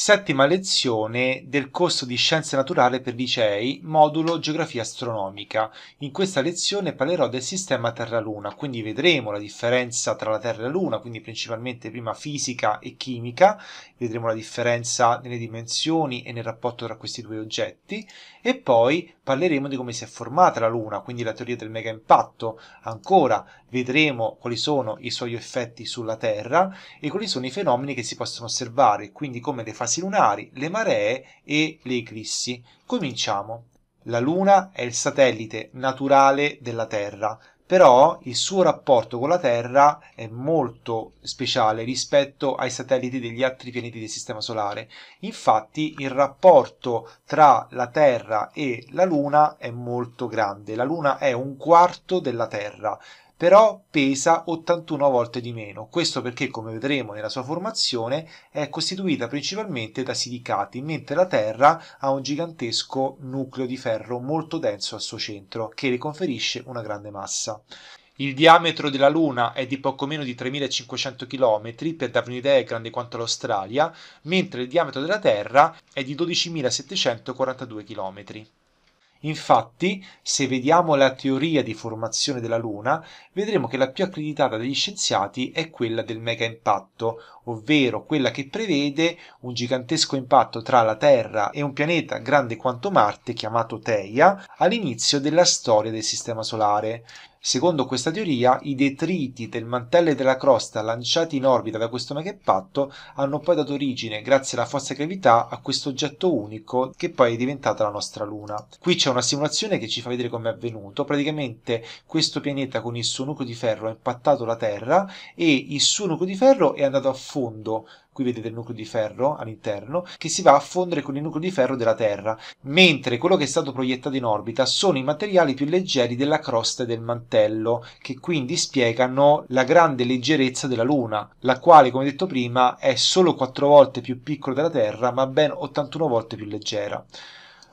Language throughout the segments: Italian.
Settima lezione del corso di Scienze Naturali per Licei, modulo Geografia Astronomica. In questa lezione parlerò del sistema Terra-Luna, quindi vedremo la differenza tra la Terra e la Luna, quindi principalmente prima fisica e chimica, vedremo la differenza nelle dimensioni e nel rapporto tra questi due oggetti e poi parleremo di come si è formata la Luna, quindi la teoria del mega impatto. Ancora vedremo quali sono i suoi effetti sulla Terra e quali sono i fenomeni che si possono osservare, quindi come le fasi lunari, le maree e le eclissi. Cominciamo. La Luna è il satellite naturale della Terra, però il suo rapporto con la Terra è molto speciale rispetto ai satelliti degli altri pianeti del Sistema Solare. Infatti il rapporto tra la Terra e la Luna è molto grande. La Luna è un quarto della Terra, però pesa 81 volte di meno, questo perché come vedremo nella sua formazione è costituita principalmente da silicati, mentre la Terra ha un gigantesco nucleo di ferro molto denso al suo centro che le conferisce una grande massa. Il diametro della Luna è di poco meno di 3500 km, per darvi un'idea è grande quanto l'Australia, mentre il diametro della Terra è di 12742 km. Infatti, se vediamo la teoria di formazione della Luna, vedremo che la più accreditata dagli scienziati è quella del mega impatto, ovvero quella che prevede un gigantesco impatto tra la Terra e un pianeta grande quanto Marte chiamato Teia all'inizio della storia del Sistema Solare. Secondo questa teoria, i detriti del mantello e della crosta lanciati in orbita da questo mega impatto hanno poi dato origine, grazie alla forza gravità, a questo oggetto unico che poi è diventata la nostra Luna. Qui c'è una simulazione che ci fa vedere come è avvenuto. Praticamente questo pianeta con il suo nucleo di ferro ha impattato la Terra e il suo nucleo di ferro è andato a fuori fondo, qui vedete il nucleo di ferro all'interno, che si va a fondere con il nucleo di ferro della Terra, mentre quello che è stato proiettato in orbita sono i materiali più leggeri della crosta e del mantello, che quindi spiegano la grande leggerezza della Luna, la quale, come detto prima, è solo 4 volte più piccola della Terra, ma ben 81 volte più leggera.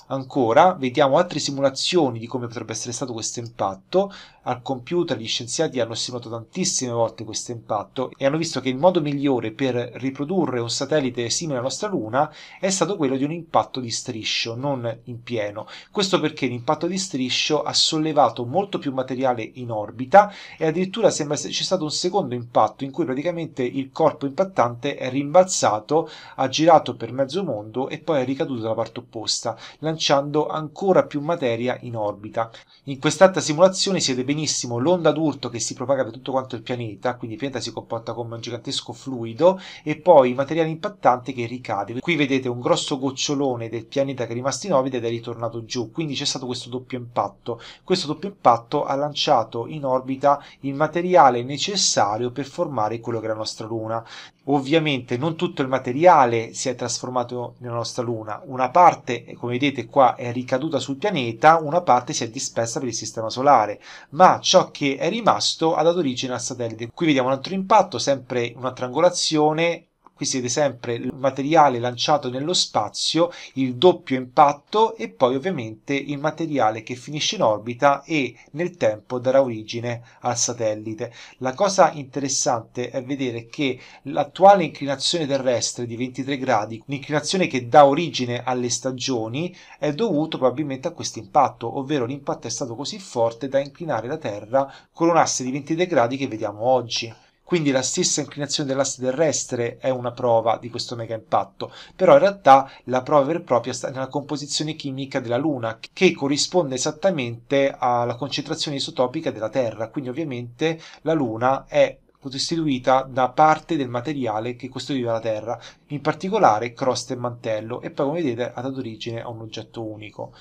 Ancora, vediamo altre simulazioni di come potrebbe essere stato questo impatto al computer gli scienziati hanno stimato tantissime volte questo impatto e hanno visto che il modo migliore per riprodurre un satellite simile alla nostra Luna è stato quello di un impatto di striscio, non in pieno. Questo perché l'impatto di striscio ha sollevato molto più materiale in orbita e addirittura sembra esserci stato un secondo impatto in cui praticamente il corpo impattante è rimbalzato, ha girato per mezzo mondo e poi è ricaduto dalla parte opposta, lanciando ancora più materia in orbita. In quest'altra simulazione siete ben benissimo l'onda d'urto che si propaga per tutto quanto il pianeta, quindi il pianeta si comporta come un gigantesco fluido, e poi il materiale impattante che ricade. Qui vedete un grosso gocciolone del pianeta che è rimasto in orbita ed è ritornato giù, quindi c'è stato questo doppio impatto. Questo doppio impatto ha lanciato in orbita il materiale necessario per formare quello che è la nostra Luna. Ovviamente non tutto il materiale si è trasformato nella nostra Luna, una parte, come vedete qua, è ricaduta sul pianeta, una parte si è dispersa per il sistema solare, ma ciò che è rimasto ha dato origine al satellite. Qui vediamo un altro impatto, sempre una triangolazione, qui siete sempre il materiale lanciato nello spazio, il doppio impatto e poi ovviamente il materiale che finisce in orbita e nel tempo darà origine al satellite. La cosa interessante è vedere che l'attuale inclinazione terrestre di 23 gradi, l'inclinazione che dà origine alle stagioni, è dovuto probabilmente a questo impatto, ovvero l'impatto è stato così forte da inclinare la Terra con un asse di 23 gradi che vediamo oggi. Quindi la stessa inclinazione dell'asse terrestre è una prova di questo mega impatto, però in realtà la prova vera e propria sta nella composizione chimica della Luna, che corrisponde esattamente alla concentrazione isotopica della Terra. Quindi ovviamente la Luna è costituita da parte del materiale che costituiva la Terra, in particolare crosta e mantello, e poi come vedete ha dato origine a un oggetto unico.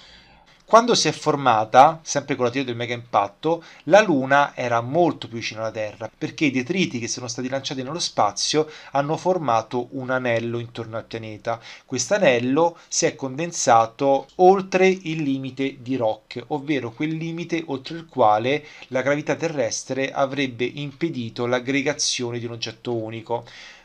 Quando si è formata, sempre con la teoria del mega impatto, la Luna era molto più vicina alla Terra perché i detriti che sono stati lanciati nello spazio hanno formato un anello intorno al pianeta. Quest'anello si è condensato oltre il limite di Rock, ovvero quel limite oltre il quale la gravità terrestre avrebbe impedito l'aggregazione di un oggetto unico.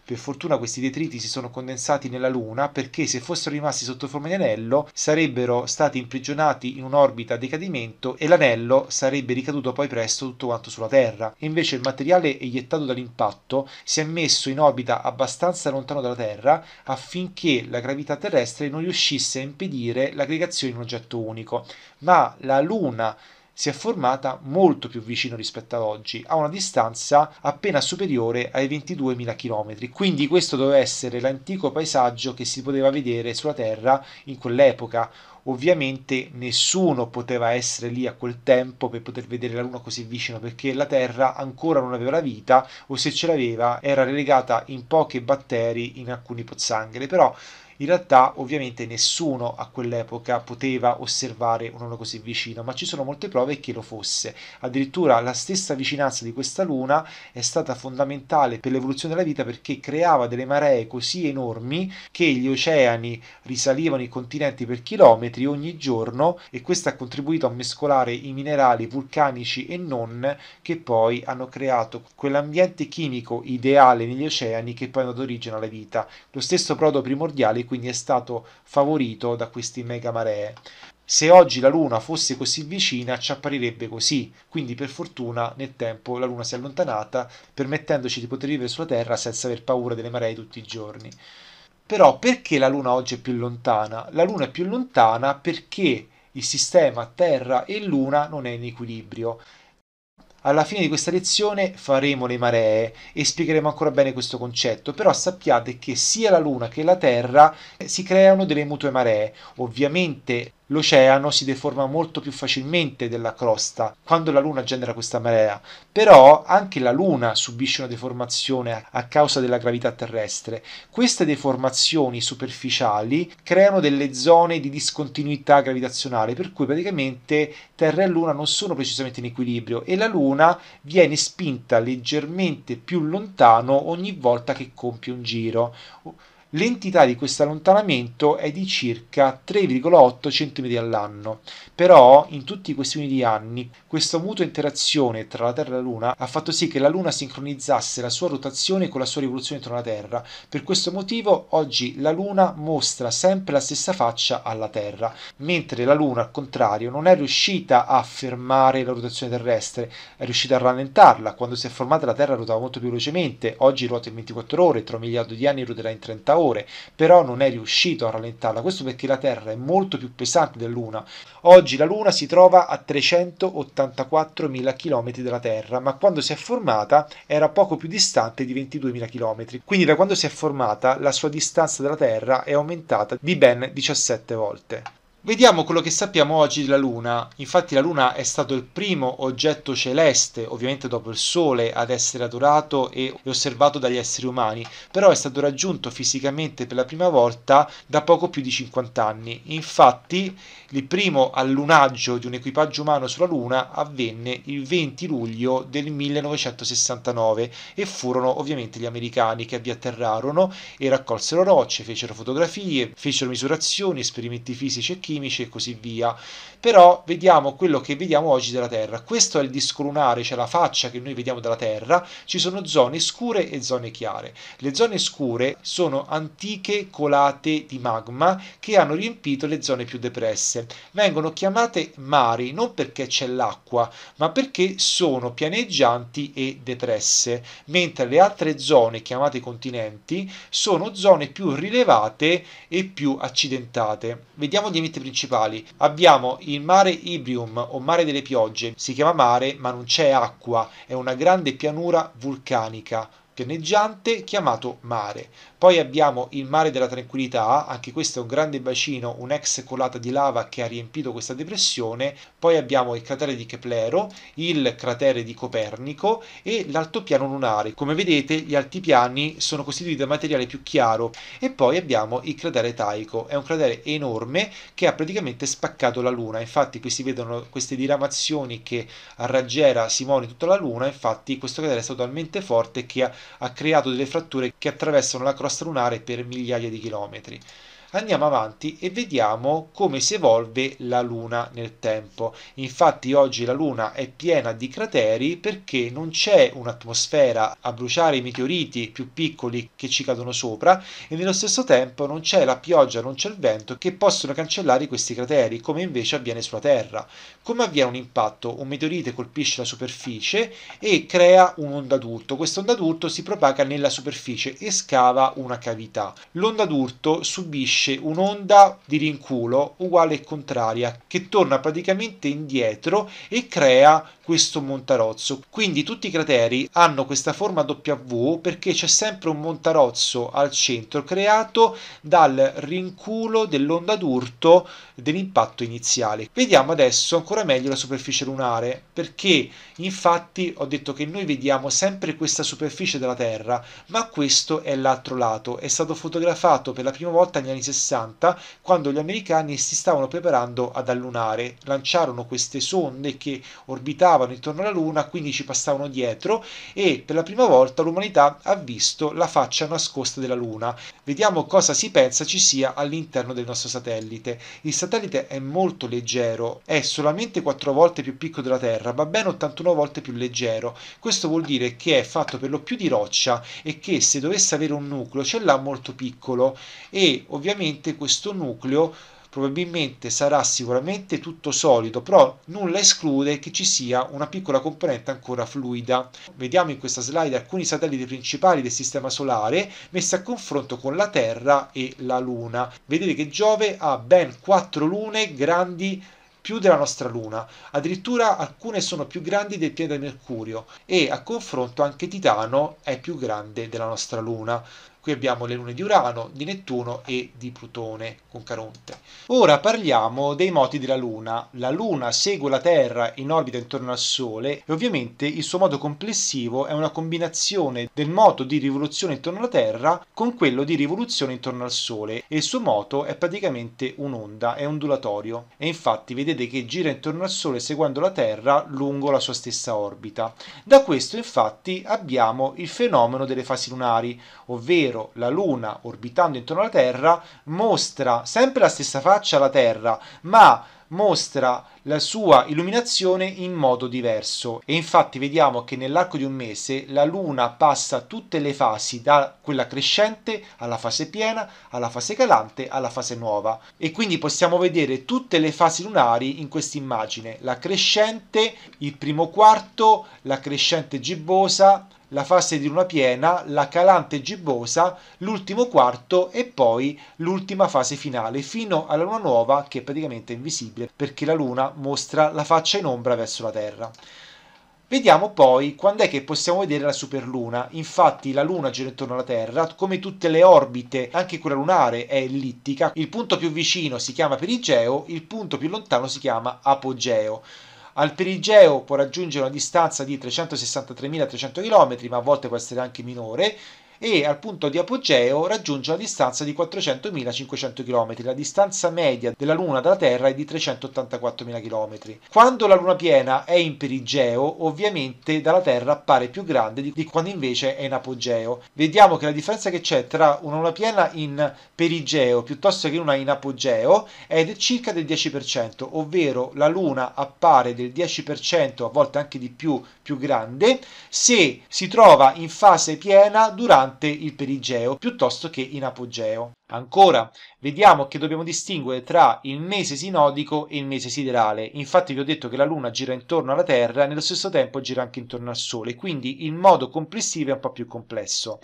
Per fortuna questi detriti si sono condensati nella Luna perché se fossero rimasti sotto forma di anello sarebbero stati imprigionati in un'orbita a decadimento e l'anello sarebbe ricaduto poi presto tutto quanto sulla Terra. Invece il materiale eiettato dall'impatto si è messo in orbita abbastanza lontano dalla Terra affinché la gravità terrestre non riuscisse a impedire l'aggregazione in un oggetto unico. Ma la Luna si è formata molto più vicino rispetto ad oggi, a una distanza appena superiore ai 22.000 km. Quindi questo doveva essere l'antico paesaggio che si poteva vedere sulla Terra in quell'epoca. Ovviamente nessuno poteva essere lì a quel tempo per poter vedere la Luna così vicino perché la Terra ancora non aveva la vita o se ce l'aveva era relegata in pochi batteri in alcuni pozzanghere, però in realtà ovviamente nessuno a quell'epoca poteva osservare un luna così vicino, ma ci sono molte prove che lo fosse. Addirittura la stessa vicinanza di questa luna è stata fondamentale per l'evoluzione della vita perché creava delle maree così enormi che gli oceani risalivano i continenti per chilometri ogni giorno e questo ha contribuito a mescolare i minerali vulcanici e non che poi hanno creato quell'ambiente chimico ideale negli oceani che poi hanno dato origine alla vita. Lo stesso prodo primordiale quindi è stato favorito da questi megamaree. Se oggi la Luna fosse così vicina ci apparirebbe così, quindi per fortuna nel tempo la Luna si è allontanata permettendoci di poter vivere sulla Terra senza aver paura delle maree tutti i giorni. Però perché la Luna oggi è più lontana? La Luna è più lontana perché il sistema Terra e Luna non è in equilibrio alla fine di questa lezione faremo le maree e spiegheremo ancora bene questo concetto, però sappiate che sia la Luna che la Terra si creano delle mutue maree. Ovviamente l'oceano si deforma molto più facilmente della crosta quando la Luna genera questa marea, però anche la Luna subisce una deformazione a causa della gravità terrestre. Queste deformazioni superficiali creano delle zone di discontinuità gravitazionale, per cui praticamente Terra e Luna non sono precisamente in equilibrio e la Luna viene spinta leggermente più lontano ogni volta che compie un giro. L'entità di questo allontanamento è di circa 3,8 cm all'anno, però in tutti questi unici anni questa mutua interazione tra la Terra e la Luna ha fatto sì che la Luna sincronizzasse la sua rotazione con la sua rivoluzione intorno alla Terra. Per questo motivo oggi la Luna mostra sempre la stessa faccia alla Terra, mentre la Luna al contrario non è riuscita a fermare la rotazione terrestre, è riuscita a rallentarla. Quando si è formata la Terra ruotava molto più velocemente, oggi ruota in 24 ore, tra un miliardo di anni ruoterà in 30 ore ore, però non è riuscito a rallentarla, questo perché la Terra è molto più pesante della Luna. Oggi la Luna si trova a 384.000 km dalla Terra, ma quando si è formata era poco più distante di 22.000 km, quindi da quando si è formata la sua distanza dalla Terra è aumentata di ben 17 volte. Vediamo quello che sappiamo oggi della Luna. Infatti la Luna è stato il primo oggetto celeste, ovviamente dopo il Sole, ad essere adorato e osservato dagli esseri umani, però è stato raggiunto fisicamente per la prima volta da poco più di 50 anni. Infatti il primo allunaggio di un equipaggio umano sulla Luna avvenne il 20 luglio del 1969 e furono ovviamente gli americani che vi atterrarono e raccolsero rocce, fecero fotografie, fecero misurazioni, esperimenti fisici e chimici chimici e così via, però vediamo quello che vediamo oggi della Terra. Questo è il disco lunare, cioè la faccia che noi vediamo dalla Terra, ci sono zone scure e zone chiare. Le zone scure sono antiche colate di magma che hanno riempito le zone più depresse. Vengono chiamate mari non perché c'è l'acqua, ma perché sono pianeggianti e depresse, mentre le altre zone chiamate continenti sono zone più rilevate e più accidentate. Vediamo di mettere affluenti principali. Abbiamo il mare Ibrium o mare delle piogge, si chiama mare ma non c'è acqua, è una grande pianura vulcanica pianeggiante chiamato mare. Poi abbiamo il mare della tranquillità, anche questo è un grande bacino, un'ex colata di lava che ha riempito questa depressione. Poi abbiamo il cratere di Keplero, il cratere di Copernico e l'altopiano lunare. Come vedete gli altipiani sono costituiti da materiale più chiaro. E poi abbiamo il cratere Taico, è un cratere enorme che ha praticamente spaccato la Luna. Infatti qui si vedono queste diramazioni che a raggiera si Simone tutta la Luna. Infatti questo cratere è stato talmente forte che ha, ha creato delle fratture che attraversano la crosta crosta per migliaia di chilometri andiamo avanti e vediamo come si evolve la Luna nel tempo. Infatti oggi la Luna è piena di crateri perché non c'è un'atmosfera a bruciare i meteoriti più piccoli che ci cadono sopra e nello stesso tempo non c'è la pioggia, non c'è il vento che possono cancellare questi crateri come invece avviene sulla Terra. Come avviene un impatto? Un meteorite colpisce la superficie e crea un'onda d'urto. Quest'onda d'urto si propaga nella superficie e scava una cavità. L'onda d'urto subisce esce un'onda di rinculo uguale e contraria che torna praticamente indietro e crea questo montarozzo. Quindi tutti i crateri hanno questa forma W perché c'è sempre un montarozzo al centro creato dal rinculo dell'onda d'urto dell'impatto iniziale. Vediamo adesso ancora meglio la superficie lunare perché infatti ho detto che noi vediamo sempre questa superficie della Terra, ma questo è l'altro lato, è stato fotografato per la prima volta negli anni 60, quando gli americani si stavano preparando ad allunare. Lanciarono queste sonde che orbitavano intorno alla Luna, quindi ci passavano dietro e per la prima volta l'umanità ha visto la faccia nascosta della Luna. Vediamo cosa si pensa ci sia all'interno del nostro satellite. Il satellite è molto leggero, è solamente 4 volte più piccolo della Terra, ma ben 81 volte più leggero. Questo vuol dire che è fatto per lo più di roccia e che se dovesse avere un nucleo ce l'ha molto piccolo e ovviamente ovviamente questo nucleo probabilmente sarà sicuramente tutto solido, però nulla esclude che ci sia una piccola componente ancora fluida. Vediamo in questa slide alcuni satelliti principali del Sistema Solare messi a confronto con la Terra e la Luna. Vedete che Giove ha ben quattro lune grandi più della nostra Luna, addirittura alcune sono più grandi del pianeta Mercurio e a confronto anche Titano è più grande della nostra Luna. Qui abbiamo le lune di Urano, di Nettuno e di Plutone con Caronte. Ora parliamo dei moti della Luna. La Luna segue la Terra in orbita intorno al Sole e ovviamente il suo moto complessivo è una combinazione del moto di rivoluzione intorno alla Terra con quello di rivoluzione intorno al Sole e il suo moto è praticamente un'onda, è ondulatorio e infatti vedete che gira intorno al Sole seguendo la Terra lungo la sua stessa orbita. Da questo infatti abbiamo il fenomeno delle fasi lunari, ovvero ovvero la Luna orbitando intorno alla Terra, mostra sempre la stessa faccia alla Terra, ma mostra la sua illuminazione in modo diverso e infatti vediamo che nell'arco di un mese la luna passa tutte le fasi da quella crescente alla fase piena alla fase calante alla fase nuova e quindi possiamo vedere tutte le fasi lunari in questa immagine la crescente il primo quarto la crescente gibbosa la fase di luna piena, la calante gibbosa, l'ultimo quarto e poi l'ultima fase finale, fino alla luna nuova che è praticamente invisibile perché la luna mostra la faccia in ombra verso la Terra. Vediamo poi quando è che possiamo vedere la superluna. Infatti la luna gira intorno alla Terra, come tutte le orbite, anche quella lunare è ellittica. Il punto più vicino si chiama perigeo, il punto più lontano si chiama apogeo. Al perigeo può raggiungere una distanza di 363.300 km, ma a volte può essere anche minore, e al punto di apogeo raggiunge una distanza di 400.500 km. La distanza media della Luna dalla Terra è di 384.000 km. Quando la Luna piena è in perigeo, ovviamente dalla Terra appare più grande di quando invece è in apogeo. Vediamo che la differenza che c'è tra una Luna piena in perigeo piuttosto che una in apogeo è del circa del 10%, ovvero la Luna appare del 10%, a volte anche di più, più grande, se si trova in fase piena durante durante il perigeo piuttosto che in apogeo. Ancora, vediamo che dobbiamo distinguere tra il mese sinodico e il mese siderale. Infatti vi ho detto che la Luna gira intorno alla Terra e nello stesso tempo gira anche intorno al Sole, quindi il modo complessivo è un po' più complesso.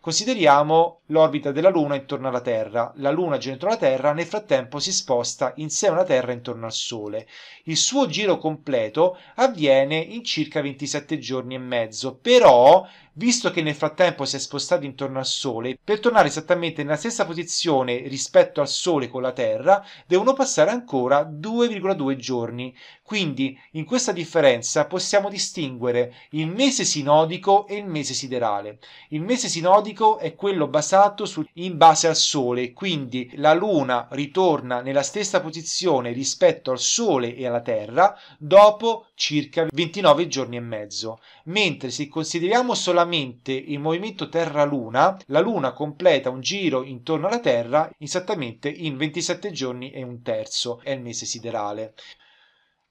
Consideriamo l'orbita della Luna intorno alla Terra. La Luna gira intorno alla Terra, nel frattempo si sposta insieme alla Terra intorno al Sole. Il suo giro completo avviene in circa 27 giorni e mezzo, però visto che nel frattempo si è spostato intorno al Sole, per tornare esattamente nella stessa posizione rispetto al Sole con la Terra, devono passare ancora 2,2 giorni. Quindi in questa differenza possiamo distinguere il mese sinodico e il mese siderale. Il mese sinodico è quello basato su, in base al Sole, quindi la Luna ritorna nella stessa posizione rispetto al Sole e alla Terra dopo circa 29 giorni e mezzo, mentre se consideriamo solamente esattamente il movimento Terra-Luna, la Luna completa un giro intorno alla Terra esattamente in 27 giorni e un terzo, è il mese siderale.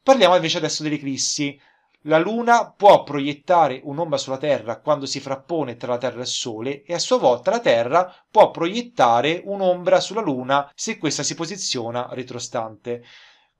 Parliamo invece adesso dell'eclissi. La Luna può proiettare un'ombra sulla Terra quando si frappone tra la Terra e il Sole e a sua volta la Terra può proiettare un'ombra sulla Luna se questa si posiziona retrostante.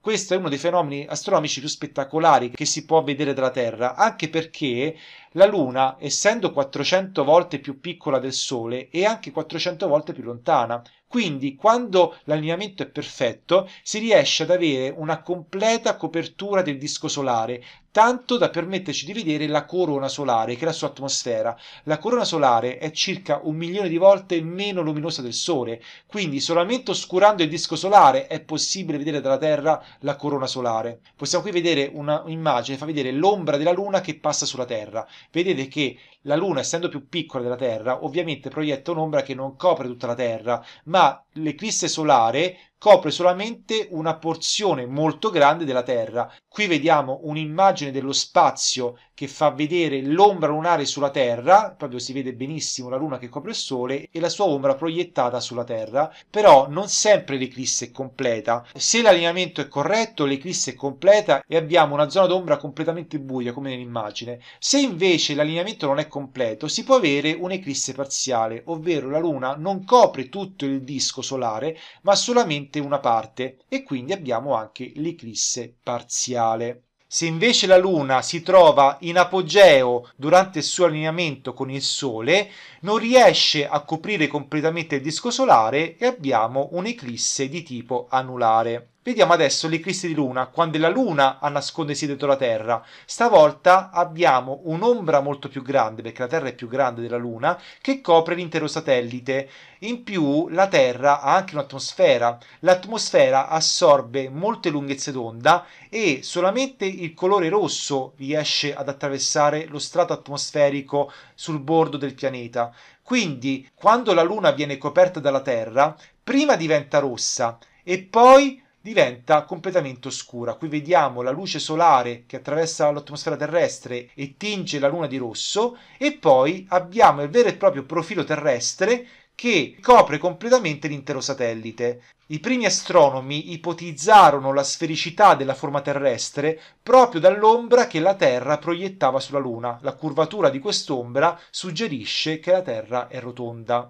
Questo è uno dei fenomeni astronomici più spettacolari che si può vedere dalla Terra, anche perché la Luna, essendo 400 volte più piccola del Sole, è anche 400 volte più lontana. Quindi, quando l'allineamento è perfetto, si riesce ad avere una completa copertura del disco solare, tanto da permetterci di vedere la corona solare, che è la sua atmosfera. La corona solare è circa un milione di volte meno luminosa del Sole, quindi solamente oscurando il disco solare è possibile vedere dalla Terra la corona solare. Possiamo qui vedere un'immagine che fa vedere l'ombra della Luna che passa sulla Terra. Vedete che la Luna, essendo più piccola della Terra, ovviamente proietta un'ombra che non copre tutta la Terra, ma l'eclisse solare copre solamente una porzione molto grande della Terra. Qui vediamo un'immagine dello spazio che fa vedere l'ombra lunare sulla Terra, proprio si vede benissimo la Luna che copre il Sole e la sua ombra proiettata sulla Terra, però non sempre l'eclisse è completa. Se l'allineamento è corretto, l'eclisse è completa e abbiamo una zona d'ombra completamente buia, come nell'immagine. Se invece l'allineamento non è completo, si può avere un'eclisse parziale, ovvero la Luna non copre tutto il disco solare, ma solamente una parte e quindi abbiamo anche l'eclisse parziale. Se invece la Luna si trova in apogeo durante il suo allineamento con il Sole, non riesce a coprire completamente il disco solare e abbiamo un'eclisse di tipo anulare. Vediamo adesso l'eclissi di luna, quando è la luna a nascondersi dietro la Terra. Stavolta abbiamo un'ombra molto più grande, perché la Terra è più grande della luna, che copre l'intero satellite. In più la Terra ha anche un'atmosfera. L'atmosfera assorbe molte lunghezze d'onda e solamente il colore rosso riesce ad attraversare lo strato atmosferico sul bordo del pianeta. Quindi, quando la Luna viene coperta dalla Terra, prima diventa rossa e poi diventa completamente oscura. Qui vediamo la luce solare che attraversa l'atmosfera terrestre e tinge la Luna di rosso e poi abbiamo il vero e proprio profilo terrestre che copre completamente l'intero satellite. I primi astronomi ipotizzarono la sfericità della forma terrestre proprio dall'ombra che la Terra proiettava sulla Luna. La curvatura di quest'ombra suggerisce che la Terra è rotonda.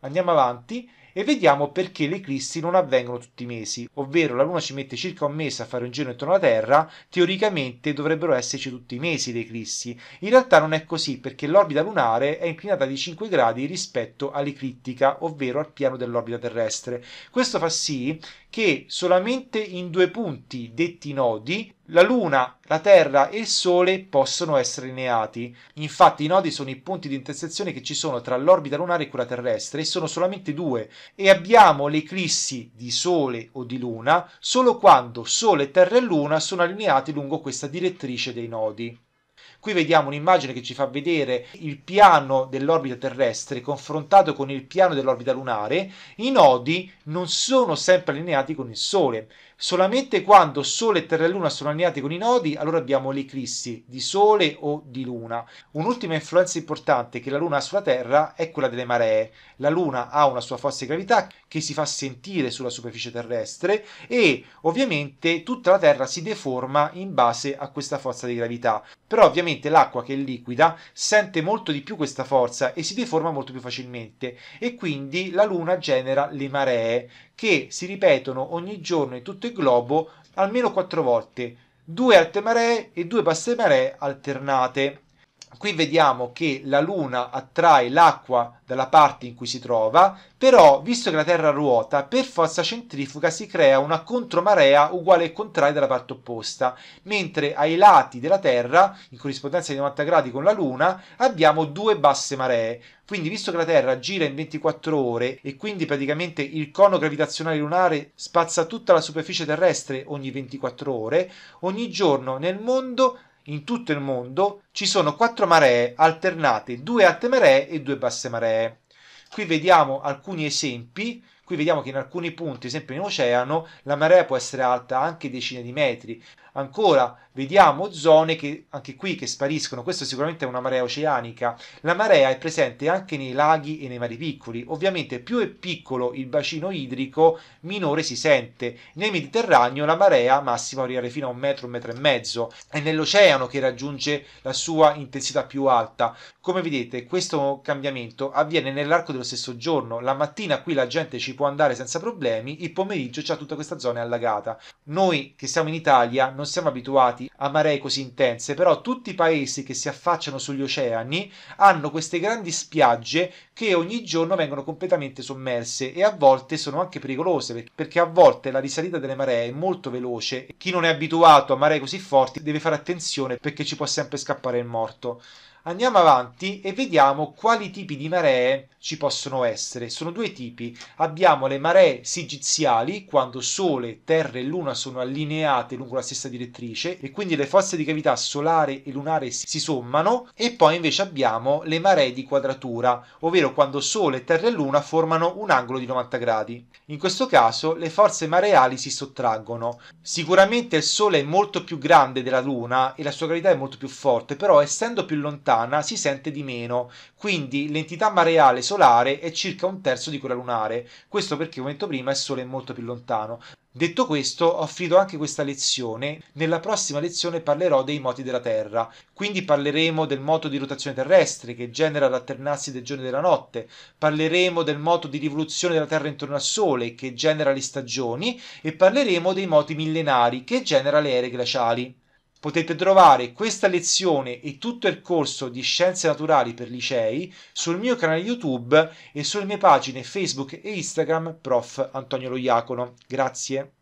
Andiamo avanti e vediamo perché le eclissi non avvengono tutti i mesi, ovvero la Luna ci mette circa un mese a fare un giro intorno alla Terra, teoricamente dovrebbero esserci tutti i mesi le eclissi. In realtà non è così perché l'orbita lunare è inclinata di 5 gradi rispetto all'eclittica, ovvero al piano dell'orbita terrestre. Questo fa sì che solamente in due punti detti nodi la Luna, la Terra e il Sole possono essere lineati. Infatti i nodi sono i punti di intersezione che ci sono tra l'orbita lunare e quella terrestre e sono solamente due e abbiamo le eclissi di Sole o di Luna solo quando Sole, Terra e Luna sono allineati lungo questa direttrice dei nodi. Qui vediamo un'immagine che ci fa vedere il piano dell'orbita terrestre confrontato con il piano dell'orbita lunare. I nodi non sono sempre allineati con il Sole, Solamente quando Sole e Terra e Luna sono allineati con i nodi, allora abbiamo l'eclissi di Sole o di Luna. Un'ultima influenza importante che la Luna ha sulla Terra è quella delle maree. La Luna ha una sua forza di gravità che si fa sentire sulla superficie terrestre e ovviamente tutta la Terra si deforma in base a questa forza di gravità. Però ovviamente l'acqua che è liquida sente molto di più questa forza e si deforma molto più facilmente e quindi la Luna genera le maree che si ripetono ogni giorno in tutto il globo almeno quattro volte, due alte maree e due basse maree alternate qui vediamo che la Luna attrae l'acqua dalla parte in cui si trova, però visto che la Terra ruota, per forza centrifuga si crea una contromarea uguale e contraria dalla parte opposta, mentre ai lati della Terra, in corrispondenza di 90 gradi con la Luna, abbiamo due basse maree. Quindi visto che la Terra gira in 24 ore e quindi praticamente il cono gravitazionale lunare spazza tutta la superficie terrestre ogni 24 ore, ogni giorno nel mondo in tutto il mondo ci sono quattro maree alternate, due alte maree e due basse maree. Qui vediamo alcuni esempi Qui vediamo che in alcuni punti, sempre in oceano, la marea può essere alta anche decine di metri. Ancora vediamo zone che anche qui che spariscono. Questo sicuramente è una marea oceanica. La marea è presente anche nei laghi e nei mari piccoli. Ovviamente più è piccolo il bacino idrico, minore si sente. Nel Mediterraneo la marea massima arriva fino a un metro, un metro e mezzo. È nell'oceano che raggiunge la sua intensità più alta. Come vedete, questo cambiamento avviene nell'arco dello stesso giorno. La mattina qui la gente ci può andare senza problemi, il pomeriggio c'è tutta questa zona allagata. Noi che siamo in Italia non siamo abituati a maree così intense, però tutti i paesi che si affacciano sugli oceani hanno queste grandi spiagge che ogni giorno vengono completamente sommerse e a volte sono anche pericolose perché a volte la risalita delle maree è molto veloce. Chi non è abituato a maree così forti deve fare attenzione perché ci può sempre scappare il morto. Andiamo avanti e vediamo quali tipi di maree ci possono essere. Sono due tipi. Abbiamo le maree sigiziali, quando Sole, Terra e Luna sono allineate lungo la stessa direttrice e quindi le forze di cavità solare e lunare si sommano e poi invece abbiamo le maree di quadratura, ovvero quando Sole, Terra e Luna formano un angolo di 90 gradi. In questo caso le forze mareali si sottraggono. Sicuramente il Sole è molto più grande della Luna e la sua gravità è molto più forte, però essendo più lontano lontana si sente di meno, quindi l'entità mareale solare è circa un terzo di quella lunare, questo perché come detto prima il Sole è molto più lontano. Detto questo, ho finito anche questa lezione. Nella prossima lezione parlerò dei moti della Terra. Quindi parleremo del moto di rotazione terrestre che genera l'alternarsi del giorno e della notte. Parleremo del moto di rivoluzione della Terra intorno al Sole che genera le stagioni e parleremo dei moti millenari che genera le ere glaciali. Potete trovare questa lezione e tutto il corso di Scienze Naturali per Licei sul mio canale YouTube e sulle mie pagine Facebook e Instagram Prof. Antonio Lo Iacono. Grazie.